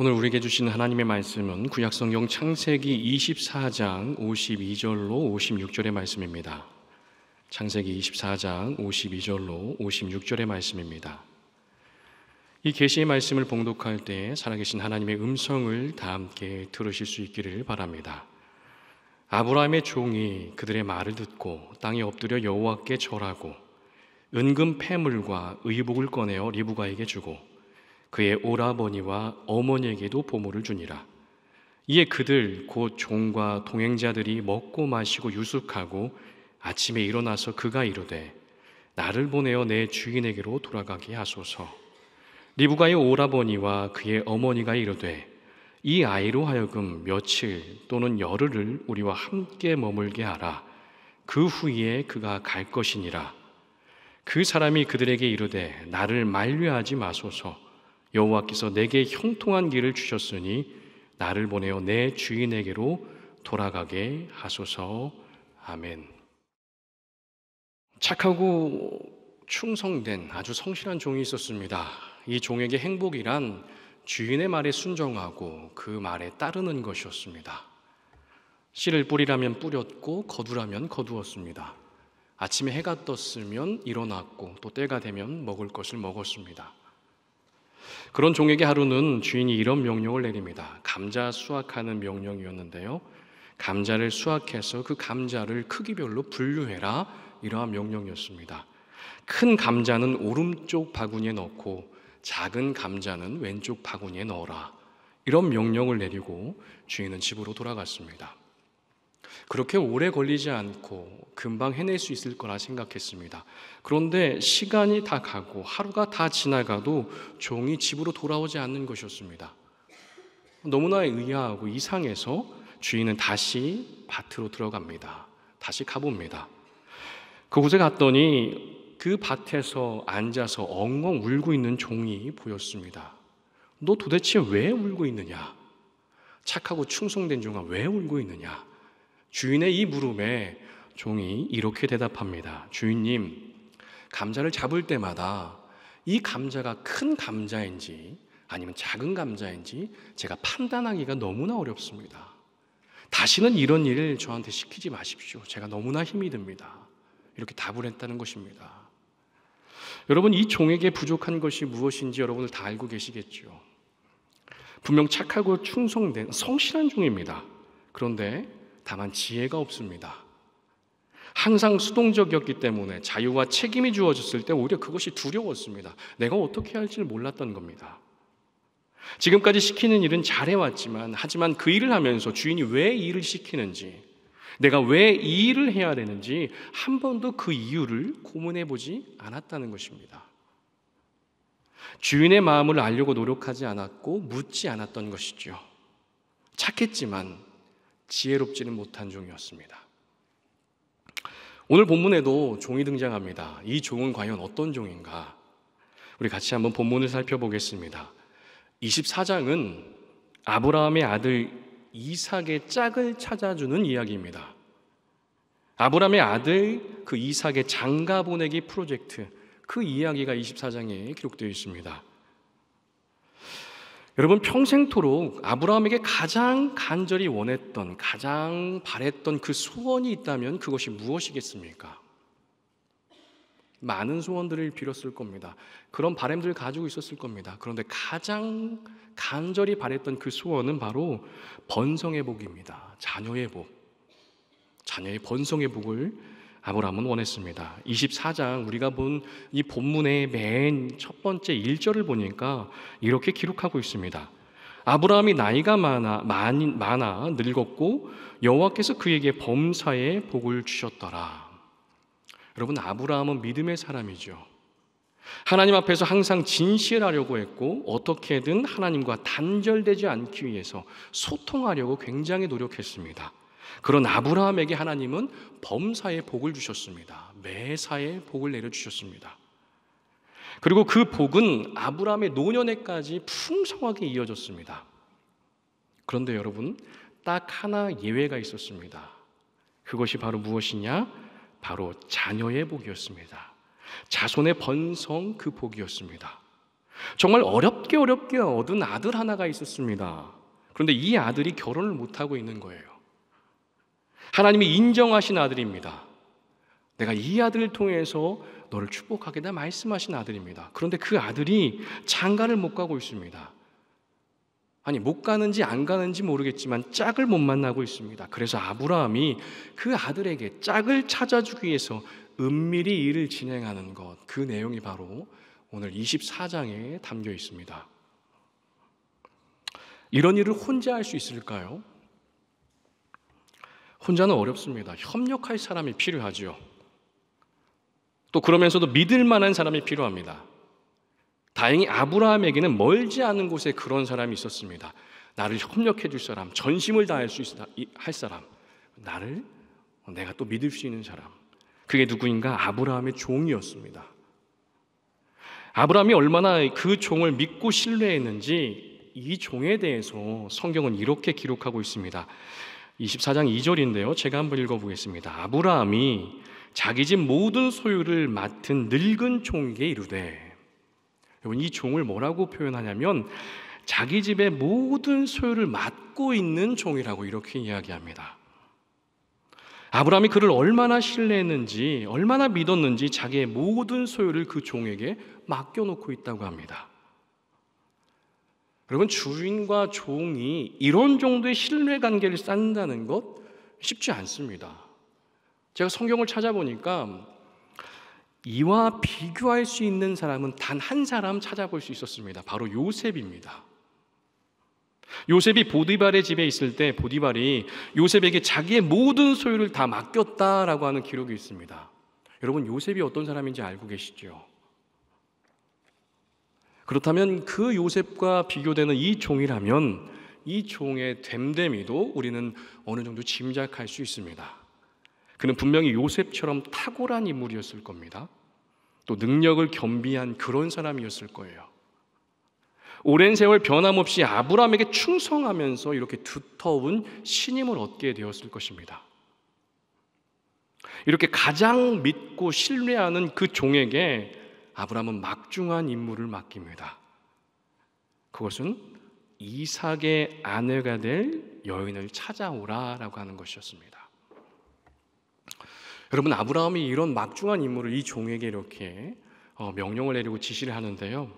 오늘 우리에게 주신 하나님의 말씀은 구약성경 창세기 24장 52절로 56절의 말씀입니다. 창세기 24장 52절로 56절의 말씀입니다. 이 계시의 말씀을 봉독할 때 살아계신 하나님의 음성을 다 함께 들으실 수 있기를 바랍니다. 아브라함의 종이 그들의 말을 듣고 땅에 엎드려 여호와께 절하고 은금 패물과 의복을 꺼내어 리브가에게 주고 그의 오라버니와 어머니에게도 보물을 주니라. 이에 그들 곧 종과 동행자들이 먹고 마시고 유숙하고 아침에 일어나서 그가 이르되 나를 보내어 내 주인에게로 돌아가게 하소서. 리브가의 오라버니와 그의 어머니가 이르되 이 아이로 하여금 며칠 또는 열흘을 우리와 함께 머물게 하라. 그 후에 그가 갈 것이니라. 그 사람이 그들에게 이르되 나를 만류하지 마소서. 여호와께서 내게 형통한 길을 주셨으니 나를 보내어 내 주인에게로 돌아가게 하소서. 아멘. 착하고 충성된 아주 성실한 종이 있었습니다. 이 종에게 행복이란 주인의 말에 순종하고 그 말에 따르는 것이었습니다. 씨를 뿌리라면 뿌렸고 거두라면 거두었습니다. 아침에 해가 떴으면 일어났고 또 때가 되면 먹을 것을 먹었습니다. 그런 종에게 하루는 주인이 이런 명령을 내립니다. 감자 수확하는 명령이었는데요. 감자를 수확해서 그 감자를 크기별로 분류해라 이러한 명령이었습니다. 큰 감자는 오른쪽 바구니에 넣고 작은 감자는 왼쪽 바구니에 넣어라 이런 명령을 내리고 주인은 집으로 돌아갔습니다. 그렇게 오래 걸리지 않고 금방 해낼 수 있을 거라 생각했습니다. 그런데 시간이 다 가고 하루가 다 지나가도 종이 집으로 돌아오지 않는 것이었습니다. 너무나 의아하고 이상해서 주인은 다시 밭으로 들어갑니다. 다시 가봅니다. 그곳에 갔더니 그 밭에서 앉아서 엉엉 울고 있는 종이 보였습니다. 너 도대체 왜 울고 있느냐? 착하고 충성된 종아 왜 울고 있느냐? 주인의 이 물음에 종이 이렇게 대답합니다. 주인님, 감자를 잡을 때마다 이 감자가 큰 감자인지 아니면 작은 감자인지 제가 판단하기가 너무나 어렵습니다. 다시는 이런 일을 저한테 시키지 마십시오. 제가 너무나 힘이 듭니다. 이렇게 답을 했다는 것입니다. 여러분, 이 종에게 부족한 것이 무엇인지 여러분들 다 알고 계시겠죠. 분명 착하고 충성된 성실한 종입니다. 그런데 다만 지혜가 없습니다. 항상 수동적이었기 때문에 자유와 책임이 주어졌을 때 오히려 그것이 두려웠습니다. 내가 어떻게 할지를 몰랐던 겁니다. 지금까지 시키는 일은 잘해왔지만, 하지만 그 일을 하면서 주인이 왜 일을 시키는지, 내가 왜 이 일을 해야 되는지 한 번도 그 이유를 고문해 보지 않았다는 것입니다. 주인의 마음을 알려고 노력하지 않았고 묻지 않았던 것이죠. 착했지만 지혜롭지는 못한 종이었습니다. 오늘 본문에도 종이 등장합니다. 이 종은 과연 어떤 종인가? 우리 같이 한번 본문을 살펴보겠습니다. 24장은 아브라함의 아들 이삭의 짝을 찾아주는 이야기입니다. 아브라함의 아들 그 이삭의 장가 보내기 프로젝트 그 이야기가 24장에 기록되어 있습니다. 여러분 평생토록 아브라함에게 가장 간절히 원했던 가장 바랬던 그 소원이 있다면 그것이 무엇이겠습니까? 많은 소원들을 빌었을 겁니다. 그런 바램들을 가지고 있었을 겁니다. 그런데 가장 간절히 바랬던 그 소원은 바로 번성의 복입니다. 자녀의 복. 자녀의 번성의 복을 아브라함은 원했습니다. 24장 우리가 본 이 본문의 맨 첫 번째 1절을 보니까 이렇게 기록하고 있습니다. 아브라함이 나이가 많아, 많이, 많아 늙었고 여호와께서 그에게 범사에 복을 주셨더라. 여러분 아브라함은 믿음의 사람이죠. 하나님 앞에서 항상 진실하려고 했고 어떻게든 하나님과 단절되지 않기 위해서 소통하려고 굉장히 노력했습니다. 그런 아브라함에게 하나님은 범사에 복을 주셨습니다. 매사에 복을 내려주셨습니다. 그리고 그 복은 아브라함의 노년에까지 풍성하게 이어졌습니다. 그런데 여러분, 딱 하나 예외가 있었습니다. 그것이 바로 무엇이냐? 바로 자녀의 복이었습니다. 자손의 번성 그 복이었습니다. 정말 어렵게 어렵게 얻은 아들 하나가 있었습니다. 그런데 이 아들이 결혼을 못하고 있는 거예요. 하나님이 인정하신 아들입니다. 내가 이 아들을 통해서 너를 축복하겠다 말씀하신 아들입니다. 그런데 그 아들이 장가를 못 가고 있습니다. 아니 못 가는지 안 가는지 모르겠지만 짝을 못 만나고 있습니다. 그래서 아브라함이 그 아들에게 짝을 찾아주기 위해서 은밀히 일을 진행하는 것 그 내용이 바로 오늘 24장에 담겨 있습니다. 이런 일을 혼자 할 수 있을까요? 혼자는 어렵습니다. 협력할 사람이 필요하지요. 또 그러면서도 믿을 만한 사람이 필요합니다. 다행히 아브라함에게는 멀지 않은 곳에 그런 사람이 있었습니다. 나를 협력해 줄 사람, 전심을 다할 수 있, 다할 사람, 나를 내가 또 믿을 수 있는 사람. 그게 누구인가? 아브라함의 종이었습니다. 아브라함이 얼마나 그 종을 믿고 신뢰했는지 이 종에 대해서 성경은 이렇게 기록하고 있습니다. 24장 2절인데요. 제가 한번 읽어보겠습니다. 아브라함이 자기 집 모든 소유를 맡은 늙은 총에게 이르되 여러분 이 종을 뭐라고 표현하냐면 자기 집의 모든 소유를 맡고 있는 종이라고 이렇게 이야기합니다. 아브라함이 그를 얼마나 신뢰했는지, 얼마나 믿었는지 자기의 모든 소유를 그 종에게 맡겨놓고 있다고 합니다. 여러분 주인과 종이 이런 정도의 신뢰 관계를 쌓는다는 것 쉽지 않습니다. 제가 성경을 찾아보니까 이와 비교할 수 있는 사람은 단 한 사람 찾아볼 수 있었습니다. 바로 요셉입니다. 요셉이 보디발의 집에 있을 때 보디발이 요셉에게 자기의 모든 소유를 다 맡겼다라고 하는 기록이 있습니다. 여러분 요셉이 어떤 사람인지 알고 계시죠? 그렇다면 그 요셉과 비교되는 이 종이라면 이 종의 됨됨이도 우리는 어느 정도 짐작할 수 있습니다. 그는 분명히 요셉처럼 탁월한 인물이었을 겁니다. 또 능력을 겸비한 그런 사람이었을 거예요. 오랜 세월 변함없이 아브라함에게 충성하면서 이렇게 두터운 신임을 얻게 되었을 것입니다. 이렇게 가장 믿고 신뢰하는 그 종에게 아브라함은 막중한 임무를 맡깁니다. 그것은 이삭의 아내가 될 여인을 찾아오라라고 하는 것이었습니다. 여러분 아브라함이 이런 막중한 임무를 이 종에게 이렇게 어, 명령을 내리고 지시를 하는데요.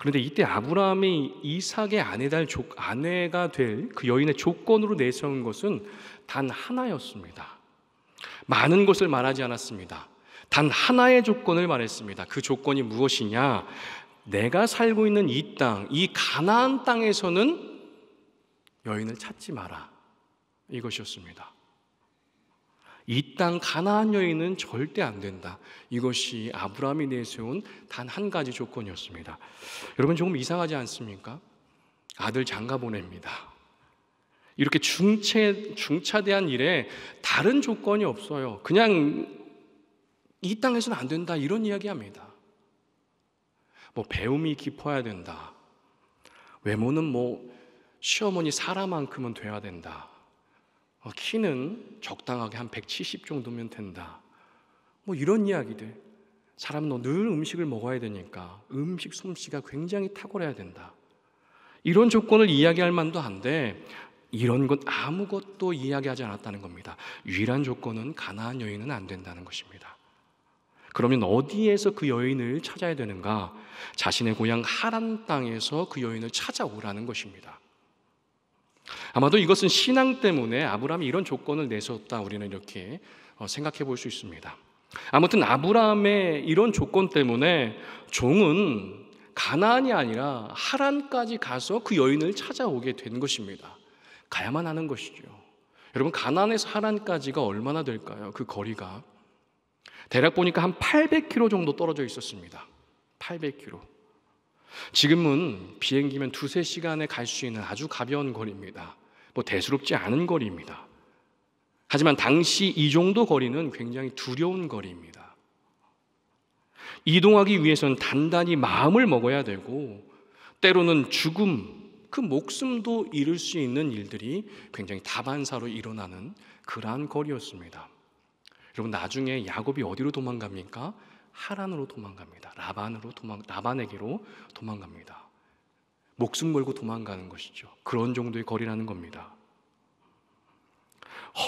그런데 이때 아브라함이 이삭의 아내 달 조, 아내가 될 그 여인의 조건으로 내세운 것은 단 하나였습니다. 많은 것을 말하지 않았습니다. 단 하나의 조건을 말했습니다. 그 조건이 무엇이냐? 내가 살고 있는 이 땅, 이 가나안 땅에서는 여인을 찾지 마라. 이것이었습니다. 이 땅 가나안 여인은 절대 안 된다. 이것이 아브라함이 내세운 단 한 가지 조건이었습니다. 여러분 조금 이상하지 않습니까? 아들 장가 보냅니다. 이렇게 중체, 중차대한 일에 다른 조건이 없어요. 그냥 이 땅에서는 안 된다 이런 이야기합니다. 뭐 배움이 깊어야 된다. 외모는 뭐 시어머니 사람만큼은 돼야 된다. 어, 키는 적당하게 한 170 정도면 된다. 뭐 이런 이야기들. 사람은 너늘 음식을 먹어야 되니까 음식 솜씨가 굉장히 탁월해야 된다. 이런 조건을 이야기할 만도 한데 이런 건 아무것도 이야기하지 않았다는 겁니다. 유일한 조건은 가난한 여인은 안 된다는 것입니다. 그러면 어디에서 그 여인을 찾아야 되는가? 자신의 고향 하란 땅에서 그 여인을 찾아오라는 것입니다. 아마도 이것은 신앙 때문에 아브라함이 이런 조건을 내세웠다 우리는 이렇게 어, 생각해 볼 수 있습니다. 아무튼 아브라함의 이런 조건 때문에 종은 가나안이 아니라 하란까지 가서 그 여인을 찾아오게 된 것입니다. 가야만 하는 것이죠. 여러분 가나안에서 하란까지가 얼마나 될까요? 그 거리가 대략 보니까 한 800km 정도 떨어져 있었습니다. 800km. 지금은 비행기면 두세 시간에 갈 수 있는 아주 가벼운 거리입니다. 뭐 대수롭지 않은 거리입니다. 하지만 당시 이 정도 거리는 굉장히 두려운 거리입니다. 이동하기 위해선 단단히 마음을 먹어야 되고 때로는 죽음, 그 목숨도 잃을 수 있는 일들이 굉장히 다반사로 일어나는 그러한 거리였습니다. 여러분 나중에 야곱이 어디로 도망갑니까? 하란으로 도망갑니다. 라반으로 도망 라반에게로 도망갑니다. 목숨 걸고 도망가는 것이죠. 그런 정도의 거리라는 겁니다.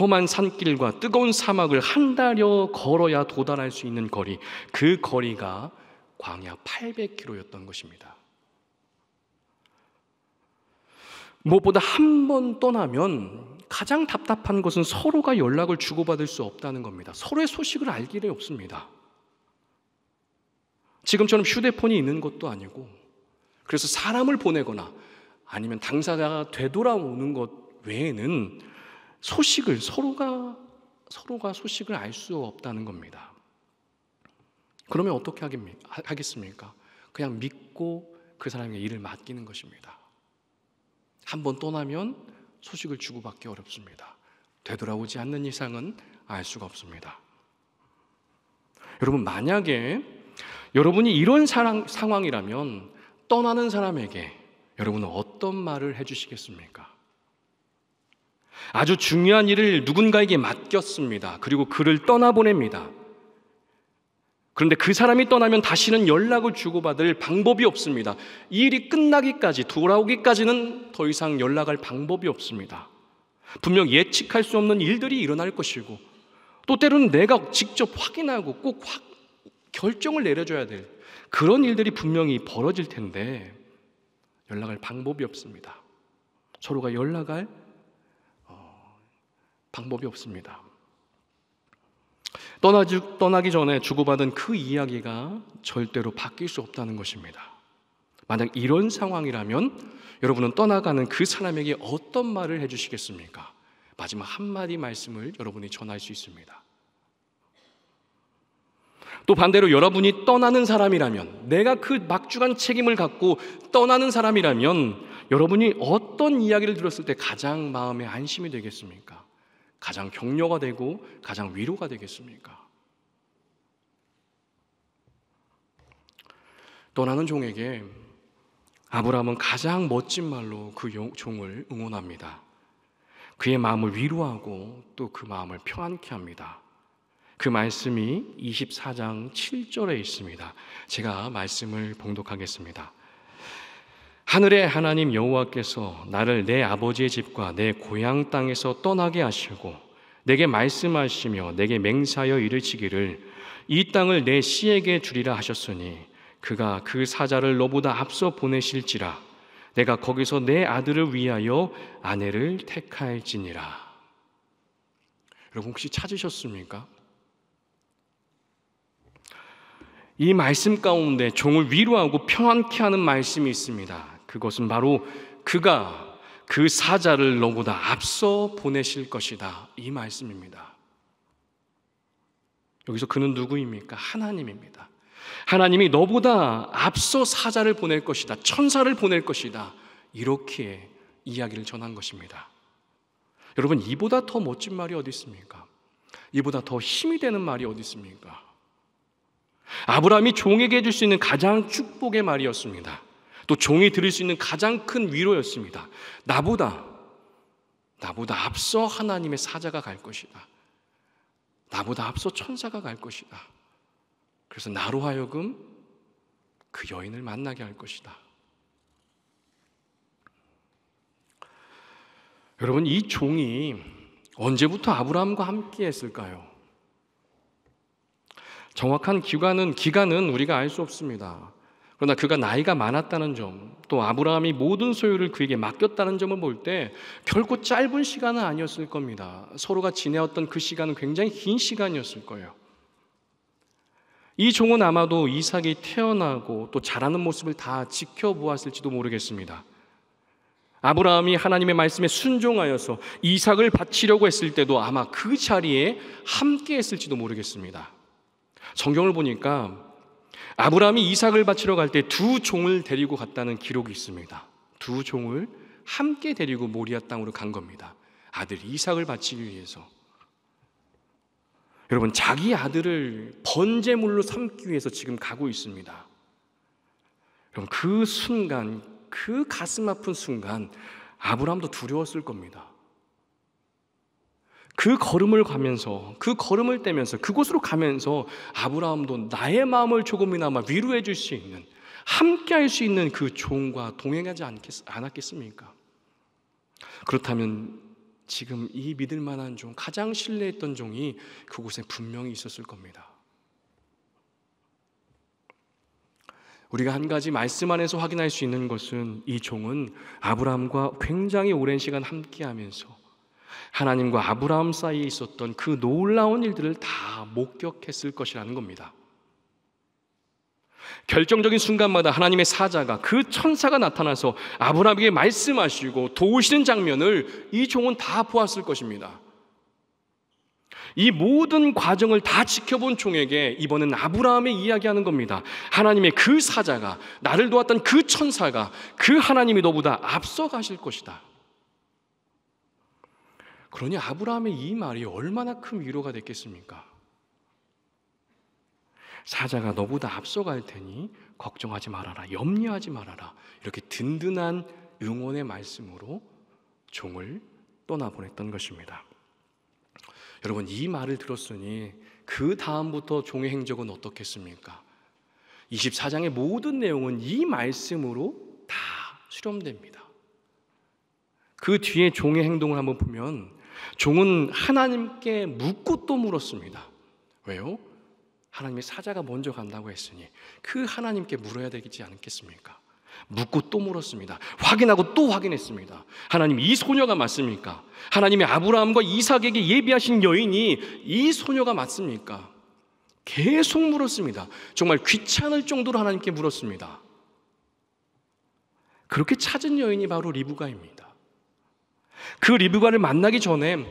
험한 산길과 뜨거운 사막을 한 달여 걸어야 도달할 수 있는 거리, 그 거리가 광야 800km였던 것입니다. 무엇보다 한 번 떠나면 가장 답답한 것은 서로가 연락을 주고받을 수 없다는 겁니다. 서로의 소식을 알 길이 없습니다. 지금처럼 휴대폰이 있는 것도 아니고 그래서 사람을 보내거나 아니면 당사자가 되돌아오는 것 외에는 소식을 서로가 서로가 소식을 알 수 없다는 겁니다. 그러면 어떻게 하겠습니까? 그냥 믿고 그 사람에게 일을 맡기는 것입니다. 한번 떠나면 소식을 주고받기 어렵습니다. 되돌아오지 않는 이상은 알 수가 없습니다. 여러분, 만약에 여러분이 이런 사랑, 상황이라면 떠나는 사람에게 여러분은 어떤 말을 해주시겠습니까? 아주 중요한 일을 누군가에게 맡겼습니다. 그리고 그를 떠나보냅니다. 그런데 그 사람이 떠나면 다시는 연락을 주고받을 방법이 없습니다. 이 일이 끝나기까지, 돌아오기까지는 더 이상 연락할 방법이 없습니다. 분명 예측할 수 없는 일들이 일어날 것이고, 또 때로는 내가 직접 확인하고 꼭 확 결정을 내려줘야 될 그런 일들이 분명히 벌어질 텐데, 연락할 방법이 없습니다. 서로가 연락할 어, 방법이 없습니다. 떠나지, 떠나기 전에 주고받은 그 이야기가 절대로 바뀔 수 없다는 것입니다. 만약 이런 상황이라면 여러분은 떠나가는 그 사람에게 어떤 말을 해주시겠습니까? 마지막 한마디 말씀을 여러분이 전할 수 있습니다. 또 반대로 여러분이 떠나는 사람이라면, 내가 그 막중한 책임을 갖고 떠나는 사람이라면, 여러분이 어떤 이야기를 들었을 때 가장 마음에 안심이 되겠습니까? 가장 격려가 되고 가장 위로가 되겠습니까? 떠나는 종에게 아브라함은 가장 멋진 말로 그 종을 응원합니다. 그의 마음을 위로하고 또 그 마음을 평안케 합니다. 그 말씀이 24장 7절에 있습니다. 제가 말씀을 봉독하겠습니다. 하늘의 하나님 여호와께서 나를 내 아버지의 집과 내 고향 땅에서 떠나게 하시고 내게 말씀하시며 내게 맹세하여 이르시기를 이 땅을 내 씨에게 주리라 하셨으니 그가 그 사자를 너보다 앞서 보내실지라 내가 거기서 내 아들을 위하여 아내를 택할지니라. 여러분 혹시 찾으셨습니까? 이 말씀 가운데 종을 위로하고 평안케 하는 말씀이 있습니다. 그것은 바로 그가 그 사자를 너보다 앞서 보내실 것이다. 이 말씀입니다. 여기서 그는 누구입니까? 하나님입니다. 하나님이 너보다 앞서 사자를 보낼 것이다. 천사를 보낼 것이다. 이렇게 이야기를 전한 것입니다. 여러분, 이보다 더 멋진 말이 어디 있습니까? 이보다 더 힘이 되는 말이 어디 있습니까? 아브라함이 종에게 해줄 수 있는 가장 축복의 말이었습니다. 또 종이 드릴 수 있는 가장 큰 위로였습니다. 나보다, 나보다 앞서 하나님의 사자가 갈 것이다. 나보다 앞서 천사가 갈 것이다. 그래서 나로 하여금 그 여인을 만나게 할 것이다. 여러분, 이 종이 언제부터 아브라함과 함께 했을까요? 정확한 기간은 기간은 우리가 알 수 없습니다. 그러나 그가 나이가 많았다는 점, 또 아브라함이 모든 소유를 그에게 맡겼다는 점을 볼 때 결코 짧은 시간은 아니었을 겁니다. 서로가 지내었던그 시간은 굉장히 긴 시간이었을 거예요. 이 종은 아마도 이삭이 태어나고 또 자라는 모습을 다 지켜보았을지도 모르겠습니다. 아브라함이 하나님의 말씀에 순종하여서 이삭을 바치려고 했을 때도 아마 그 자리에 함께 했을지도 모르겠습니다. 성경을 보니까 아브라함이 이삭을 바치러 갈 때 두 종을 데리고 갔다는 기록이 있습니다. 두 종을 함께 데리고 모리아 땅으로 간 겁니다. 아들 이삭을 바치기 위해서. 여러분 자기 아들을 번제물로 삼기 위해서 지금 가고 있습니다. 여러그 순간 그 가슴 아픈 순간 아브라함도 두려웠을 겁니다. 그 걸음을 가면서 그 걸음을 떼면서 그곳으로 가면서 아브라함도 나의 마음을 조금이나마 위로해 줄 수 있는 함께 할 수 있는 그 종과 동행하지 않겠, 않았겠습니까? 그렇다면 지금 이 믿을 만한 종, 가장 신뢰했던 종이 그곳에 분명히 있었을 겁니다. 우리가 한 가지 말씀 안에서 확인할 수 있는 것은 이 종은 아브라함과 굉장히 오랜 시간 함께 하면서 하나님과 아브라함 사이에 있었던 그 놀라운 일들을 다 목격했을 것이라는 겁니다. 결정적인 순간마다 하나님의 사자가 그 천사가 나타나서 아브라함에게 말씀하시고 도우시는 장면을 이 종은 다 보았을 것입니다. 이 모든 과정을 다 지켜본 종에게 이번엔 아브라함의 이야기하는 겁니다. 하나님의 그 사자가 나를 도왔던 그 천사가 그 하나님이 너보다 앞서 가실 것이다. 그러니 아브라함의 이 말이 얼마나 큰 위로가 됐겠습니까? 사자가 너보다 앞서갈 테니 걱정하지 말아라, 염려하지 말아라. 이렇게 든든한 응원의 말씀으로 종을 떠나보냈던 것입니다. 여러분, 이 말을 들었으니 그 다음부터 종의 행적은 어떻겠습니까? 24장의 모든 내용은 이 말씀으로 다 수렴됩니다. 그 뒤에 종의 행동을 한번 보면 종은 하나님께 묻고 또 물었습니다. 왜요? 하나님이 사자가 먼저 간다고 했으니 그 하나님께 물어야 되지 않겠습니까? 묻고 또 물었습니다. 확인하고 또 확인했습니다. 하나님 이 소녀가 맞습니까? 하나님이 아브라함과 이삭에게 예비하신 여인이 이 소녀가 맞습니까? 계속 물었습니다. 정말 귀찮을 정도로 하나님께 물었습니다. 그렇게 찾은 여인이 바로 리브가입니다. 그 리브가를 만나기 전에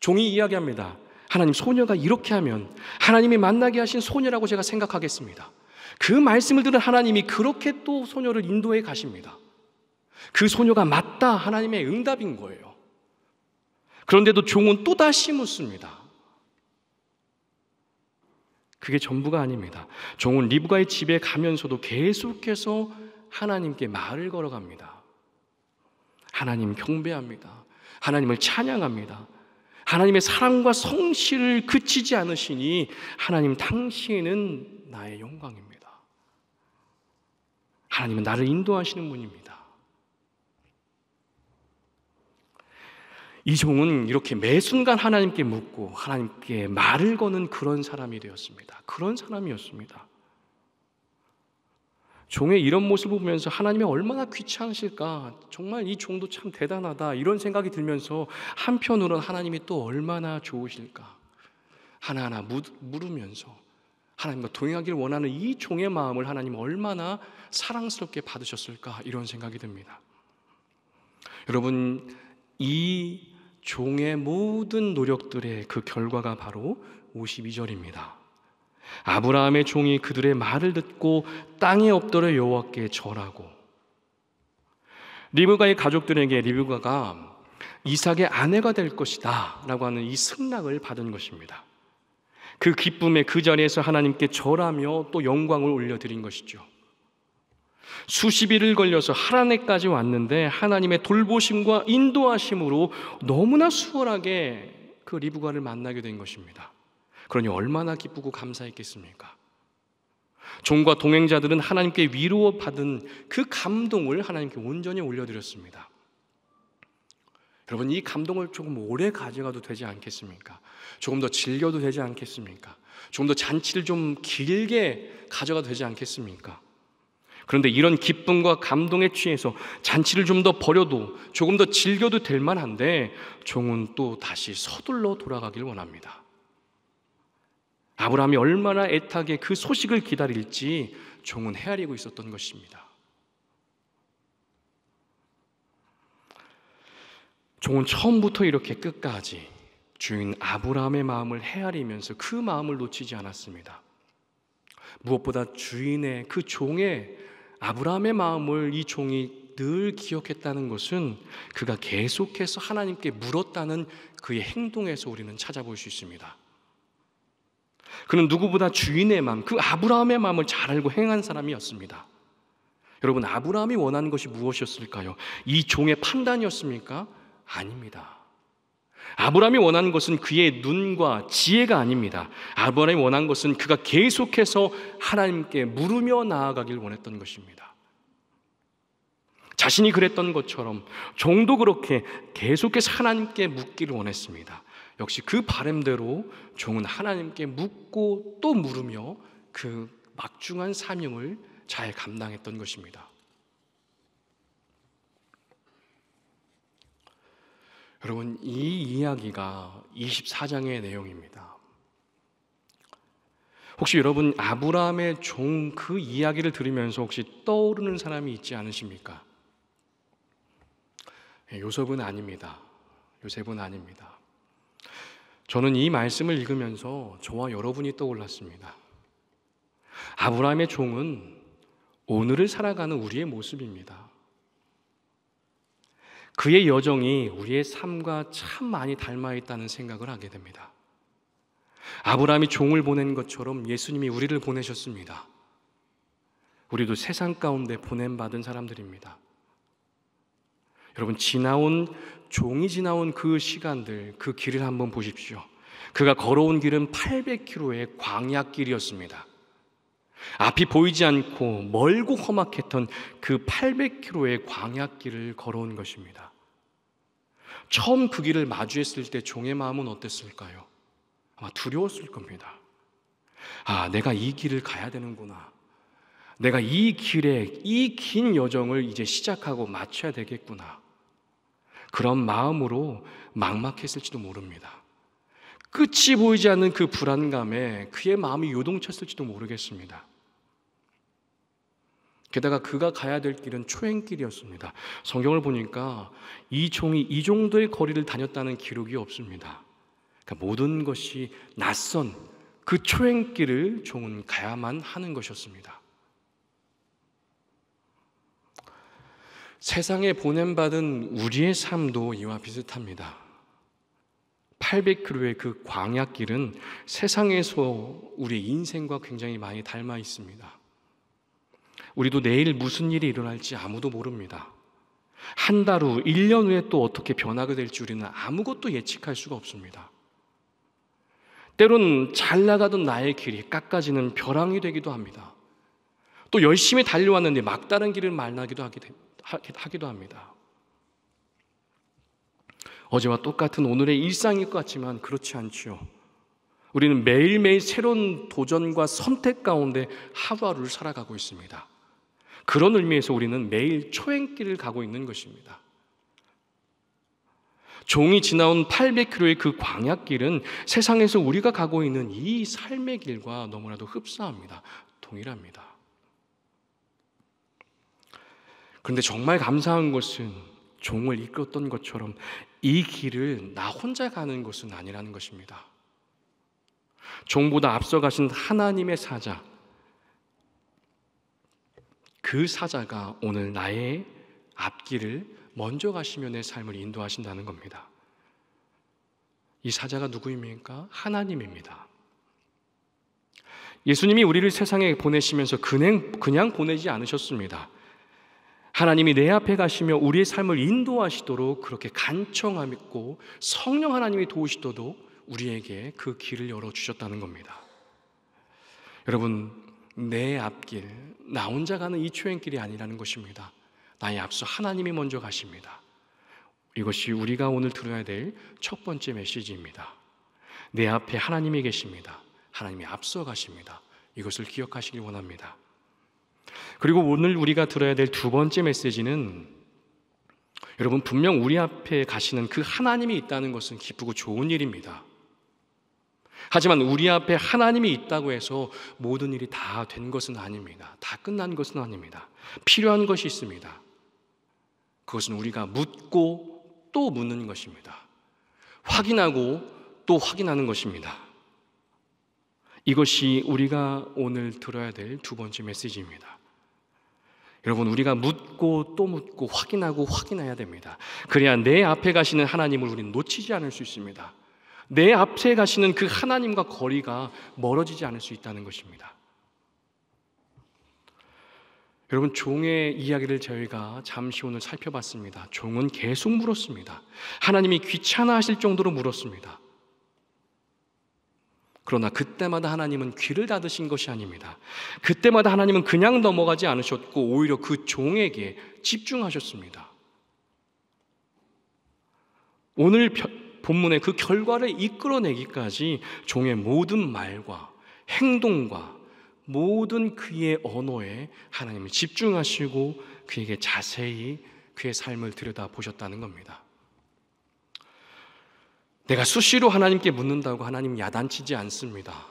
종이 이야기합니다. 하나님 소녀가 이렇게 하면 하나님이 만나게 하신 소녀라고 제가 생각하겠습니다. 그 말씀을 들은 하나님이 그렇게 또 소녀를 인도해 가십니다. 그 소녀가 맞다 하나님의 응답인 거예요. 그런데도 종은 또다시 묻습니다. 그게 전부가 아닙니다. 종은 리브가의 집에 가면서도 계속해서 하나님께 말을 걸어갑니다. 하나님 경배합니다. 하나님을 찬양합니다. 하나님의 사랑과 성실을 그치지 않으시니 하나님 당신은 나의 영광입니다. 하나님은 나를 인도하시는 분입니다. 이 종은 이렇게 매 순간 하나님께 묻고 하나님께 말을 거는 그런 사람이 되었습니다. 그런 사람이었습니다. 종의 이런 모습을 보면서 하나님이 얼마나 귀찮으실까. 정말 이 종도 참 대단하다. 이런 생각이 들면서 한편으로는 하나님이 또 얼마나 좋으실까. 하나하나 물으면서 하나님과 동행하기를 원하는 이 종의 마음을 하나님 얼마나 사랑스럽게 받으셨을까. 이런 생각이 듭니다. 여러분, 이 종의 모든 노력들의 그 결과가 바로 52절입니다. 아브라함의 종이 그들의 말을 듣고 땅에 없더래 여호와께 절하고 리브가의 가족들에게 리브가가 이삭의 아내가 될 것이다라고 하는 이 승낙을 받은 것입니다. 그 기쁨에 그 자리에서 하나님께 절하며 또 영광을 올려드린 것이죠. 수십 일을 걸려서 하란에까지 왔는데 하나님의 돌보심과 인도하심으로 너무나 수월하게 그 리브가를 만나게 된 것입니다. 그러니 얼마나 기쁘고 감사했겠습니까? 종과 동행자들은 하나님께 위로받은 그 감동을 하나님께 온전히 올려드렸습니다. 여러분, 이 감동을 조금 오래 가져가도 되지 않겠습니까? 조금 더 즐겨도 되지 않겠습니까? 조금 더 잔치를 좀 길게 가져가도 되지 않겠습니까? 그런데 이런 기쁨과 감동에 취해서 잔치를 좀 더 버려도 조금 더 즐겨도 될 만한데 종은 또 다시 서둘러 돌아가길 원합니다. 아브라함이 얼마나 애타게 그 소식을 기다릴지 종은 헤아리고 있었던 것입니다. 종은 처음부터 이렇게 끝까지 주인 아브라함의 마음을 헤아리면서 그 마음을 놓치지 않았습니다. 무엇보다 주인의 그 종의 아브라함의 마음을 이 종이 늘 기억했다는 것은 그가 계속해서 하나님께 물었다는 그의 행동에서 우리는 찾아볼 수 있습니다. 그는 누구보다 주인의 마음, 그 아브라함의 마음을 잘 알고 행한 사람이었습니다. 여러분, 아브라함이 원하는 것이 무엇이었을까요? 이 종의 판단이었습니까? 아닙니다. 아브라함이 원하는 것은 그의 눈과 지혜가 아닙니다. 아브라함이 원한 것은 그가 계속해서 하나님께 물으며 나아가길 원했던 것입니다. 자신이 그랬던 것처럼 종도 그렇게 계속해서 하나님께 묻기를 원했습니다. 역시 그 바램대로 종은 하나님께 묻고 또 물으며 그 막중한 사명을 잘 감당했던 것입니다. 여러분, 이 이야기가 24장의 내용입니다. 혹시 여러분, 아브라함의 종 그 이야기를 들으면서 혹시 떠오르는 사람이 있지 않으십니까? 네, 요셉은 아닙니다. 요셉은 아닙니다. 저는 이 말씀을 읽으면서 저와 여러분이 떠올랐습니다. 아브라함의 종은 오늘을 살아가는 우리의 모습입니다. 그의 여정이 우리의 삶과 참 많이 닮아 있다는 생각을 하게 됩니다. 아브라함이 종을 보낸 것처럼 예수님이 우리를 보내셨습니다. 우리도 세상 가운데 보냄 받은 사람들입니다. 여러분 지나온 종이 지나온 그 시간들, 그 길을 한번 보십시오. 그가 걸어온 길은 800km의 광약길이었습니다 앞이 보이지 않고 멀고 험악했던 그 800km의 광약길을 걸어온 것입니다. 처음 그 길을 마주했을 때 종의 마음은 어땠을까요? 아마 두려웠을 겁니다. 아, 내가 이 길을 가야 되는구나. 내가 이 길에, 이 긴 여정을 이제 시작하고 마쳐야 되겠구나. 그런 마음으로 막막했을지도 모릅니다. 끝이 보이지 않는 그 불안감에 그의 마음이 요동쳤을지도 모르겠습니다. 게다가 그가 가야 될 길은 초행길이었습니다. 성경을 보니까 이 종이 이 정도의 거리를 다녔다는 기록이 없습니다. 그러니까 모든 것이 낯선 그 초행길을 종은 가야만 하는 것이었습니다. 세상에 보낸받은 우리의 삶도 이와 비슷합니다. 800km의 그 광약길은 세상에서 우리 인생과 굉장히 많이 닮아 있습니다. 우리도 내일 무슨 일이 일어날지 아무도 모릅니다. 한 달 후, 1년 후에 또 어떻게 변화가 될지 우리는 아무것도 예측할 수가 없습니다. 때론 잘 나가던 나의 길이 깎아지는 벼랑이 되기도 합니다. 또 열심히 달려왔는데 막다른 길을 만나기도 하게 됩니다. 하기도 합니다. 어제와 똑같은 오늘의 일상일 것 같지만 그렇지 않죠 우리는 매일매일 새로운 도전과 선택 가운데 하루하루를 살아가고 있습니다. 그런 의미에서 우리는 매일 초행길을 가고 있는 것입니다. 종이 지나온 800km의 그 광약길은 세상에서 우리가 가고 있는 이 삶의 길과 너무나도 흡사합니다. 동일합니다. 그런데 정말 감사한 것은 종을 이끌었던 것처럼 이 길을 나 혼자 가는 것은 아니라는 것입니다. 종보다 앞서가신 하나님의 사자, 그 사자가 오늘 나의 앞길을 먼저 가시며 내 삶을 인도하신다는 겁니다. 이 사자가 누구입니까? 하나님입니다. 예수님이 우리를 세상에 보내시면서 그냥, 그냥 보내지 않으셨습니다. 하나님이 내 앞에 가시며 우리의 삶을 인도하시도록 그렇게 간청하고 성령 하나님이 도우시도록 우리에게 그 길을 열어주셨다는 겁니다. 여러분, 내 앞길, 나 혼자 가는 이 초행길이 아니라는 것입니다. 나의 앞서 하나님이 먼저 가십니다. 이것이 우리가 오늘 들어야 될 첫 번째 메시지입니다. 내 앞에 하나님이 계십니다. 하나님이 앞서 가십니다. 이것을 기억하시길 원합니다. 그리고 오늘 우리가 들어야 될 두 번째 메시지는 여러분 분명 우리 앞에 가시는 그 하나님이 있다는 것은 기쁘고 좋은 일입니다. 하지만 우리 앞에 하나님이 있다고 해서 모든 일이 다 된 것은 아닙니다. 다 끝난 것은 아닙니다. 필요한 것이 있습니다. 그것은 우리가 묻고 또 묻는 것입니다. 확인하고 또 확인하는 것입니다. 이것이 우리가 오늘 들어야 될 두 번째 메시지입니다. 여러분 우리가 묻고 또 묻고 확인하고 확인해야 됩니다. 그래야 내 앞에 가시는 하나님을 우리는 놓치지 않을 수 있습니다. 내 앞에 가시는 그 하나님과 거리가 멀어지지 않을 수 있다는 것입니다. 여러분 종의 이야기를 저희가 잠시 오늘 살펴봤습니다. 종은 계속 물었습니다. 하나님이 귀찮아하실 정도로 물었습니다. 그러나 그때마다 하나님은 귀를 닫으신 것이 아닙니다. 그때마다 하나님은 그냥 넘어가지 않으셨고 오히려 그 종에게 집중하셨습니다. 오늘 본문의 그 결과를 이끌어내기까지 종의 모든 말과 행동과 모든 그의 언어에 하나님을 집중하시고 그에게 자세히 그의 삶을 들여다 보셨다는 겁니다. 내가 수시로 하나님께 묻는다고 하나님 야단치지 않습니다.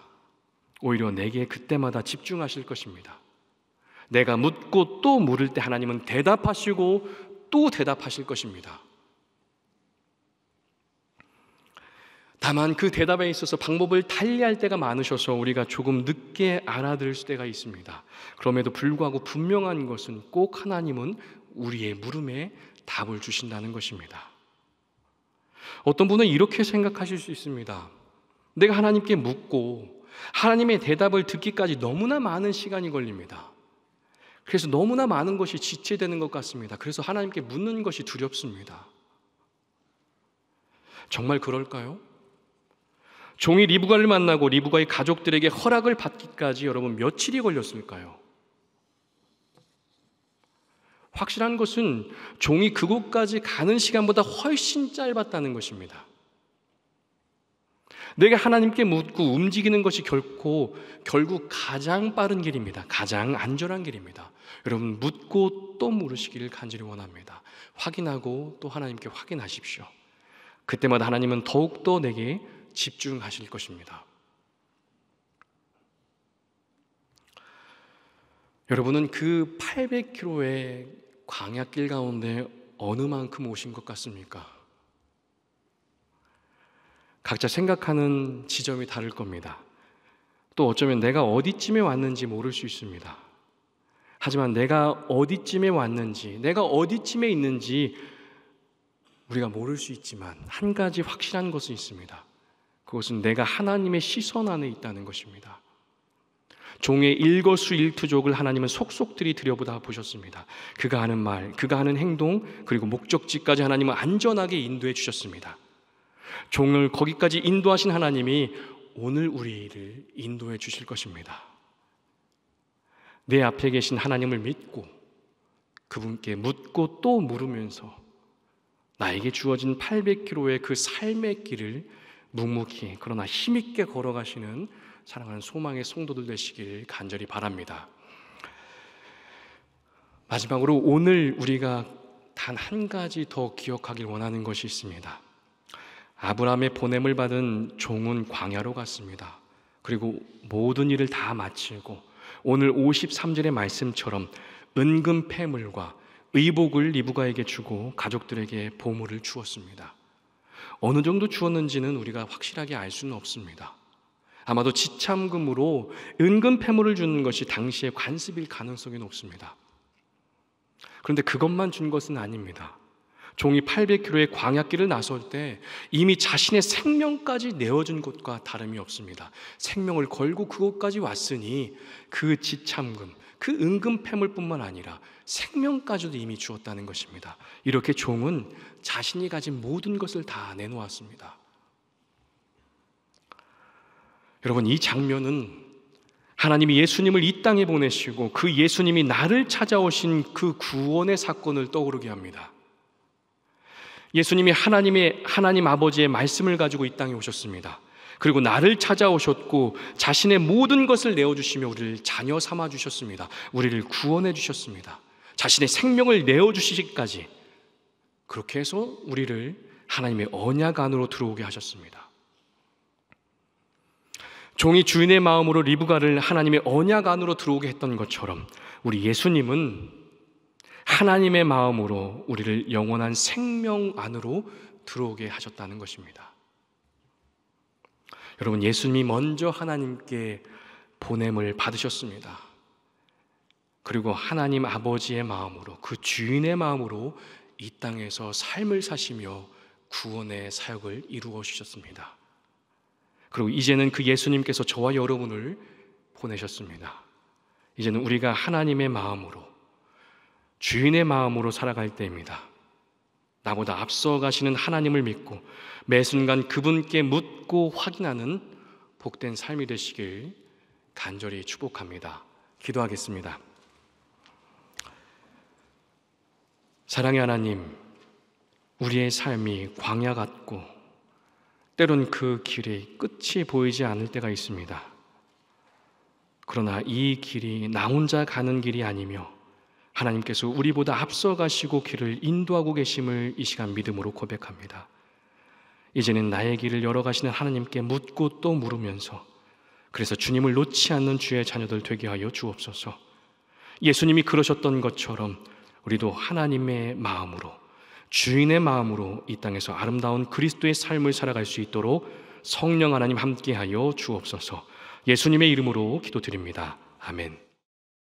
오히려 내게 그때마다 집중하실 것입니다. 내가 묻고 또 물을 때 하나님은 대답하시고 또 대답하실 것입니다. 다만 그 대답에 있어서 방법을 달리할 때가 많으셔서 우리가 조금 늦게 알아들을 때가 있습니다. 그럼에도 불구하고 분명한 것은 꼭 하나님은 우리의 물음에 답을 주신다는 것입니다. 어떤 분은 이렇게 생각하실 수 있습니다. 내가 하나님께 묻고 하나님의 대답을 듣기까지 너무나 많은 시간이 걸립니다. 그래서 너무나 많은 것이 지체되는 것 같습니다. 그래서 하나님께 묻는 것이 두렵습니다. 정말 그럴까요? 종이 리브가를 만나고 리브가의 가족들에게 허락을 받기까지 여러분 며칠이 걸렸을까요? 확실한 것은 종이 그곳까지 가는 시간보다 훨씬 짧았다는 것입니다. 내가 하나님께 묻고 움직이는 것이 결코 결국 가장 빠른 길입니다. 가장 안전한 길입니다. 여러분 묻고 또 물으시기를 간절히 원합니다. 확인하고 또 하나님께 확인하십시오. 그때마다 하나님은 더욱더 내게 집중하실 것입니다. 여러분은 그 800km의 광야길 가운데 어느 만큼 오신 것 같습니까? 각자 생각하는 지점이 다를 겁니다. 또 어쩌면 내가 어디쯤에 왔는지 모를 수 있습니다. 하지만 내가 어디쯤에 왔는지, 내가 어디쯤에 있는지 우리가 모를 수 있지만 한 가지 확실한 것은 있습니다. 그것은 내가 하나님의 시선 안에 있다는 것입니다. 종의 일거수일투족을 하나님은 속속들이 들여보다 보셨습니다. 그가 하는 말, 그가 하는 행동, 그리고 목적지까지 하나님은 안전하게 인도해 주셨습니다. 종을 거기까지 인도하신 하나님이 오늘 우리를 인도해 주실 것입니다. 내 앞에 계신 하나님을 믿고 그분께 묻고 또 물으면서 나에게 주어진 800km의 그 삶의 길을 묵묵히 그러나 힘있게 걸어가시는 사랑하는 소망의 성도들 되시길 간절히 바랍니다. 마지막으로 오늘 우리가 단 한 가지 더 기억하길 원하는 것이 있습니다. 아브라함의 보냄을 받은 종은 광야로 갔습니다. 그리고 모든 일을 다 마치고 오늘 53절의 말씀처럼 은금 폐물과 의복을 리브가에게 주고 가족들에게 보물을 주었습니다. 어느 정도 주었는지는 우리가 확실하게 알 수는 없습니다. 아마도 지참금으로 은금 폐물을 주는 것이 당시의 관습일 가능성이 높습니다. 그런데 그것만 준 것은 아닙니다. 종이 800km의 광약길을 나설 때 이미 자신의 생명까지 내어준 것과 다름이 없습니다. 생명을 걸고 그곳까지 왔으니 그 지참금, 그 은금 폐물뿐만 아니라 생명까지도 이미 주었다는 것입니다. 이렇게 종은 자신이 가진 모든 것을 다 내놓았습니다. 여러분, 이 장면은 하나님이 예수님을 이 땅에 보내시고 그 예수님이 나를 찾아오신 그 구원의 사건을 떠오르게 합니다. 예수님이 하나님의 하나님 아버지의 말씀을 가지고 이 땅에 오셨습니다. 그리고 나를 찾아오셨고 자신의 모든 것을 내어 주시며 우리를 자녀 삼아 주셨습니다. 우리를 구원해 주셨습니다. 자신의 생명을 내어 주시기까지 그렇게 해서 우리를 하나님의 언약 안으로 들어오게 하셨습니다. 종이 주인의 마음으로 리브가를 하나님의 언약 안으로 들어오게 했던 것처럼 우리 예수님은 하나님의 마음으로 우리를 영원한 생명 안으로 들어오게 하셨다는 것입니다. 여러분, 예수님이 먼저 하나님께 보냄을 받으셨습니다. 그리고 하나님 아버지의 마음으로, 그 주인의 마음으로 이 땅에서 삶을 사시며 구원의 사역을 이루어 주셨습니다. 그리고 이제는 그 예수님께서 저와 여러분을 보내셨습니다. 이제는 우리가 하나님의 마음으로 주인의 마음으로 살아갈 때입니다. 나보다 앞서가시는 하나님을 믿고 매 순간 그분께 묻고 확인하는 복된 삶이 되시길 간절히 축복합니다. 기도하겠습니다. 사랑의 하나님, 우리의 삶이 광야 같고 때론 그 길이 끝이 보이지 않을 때가 있습니다. 그러나 이 길이 나 혼자 가는 길이 아니며 하나님께서 우리보다 앞서가시고 길을 인도하고 계심을 이 시간 믿음으로 고백합니다. 이제는 나의 길을 열어가시는 하나님께 묻고 또 물으면서 그래서 주님을 놓지 않는 주의 자녀들 되게 하여 주옵소서 예수님이 그러셨던 것처럼 우리도 하나님의 마음으로 주인의 마음으로 이 땅에서 아름다운 그리스도의 삶을 살아갈 수 있도록 성령 하나님 함께하여 주옵소서. 예수님의 이름으로 기도드립니다. 아멘.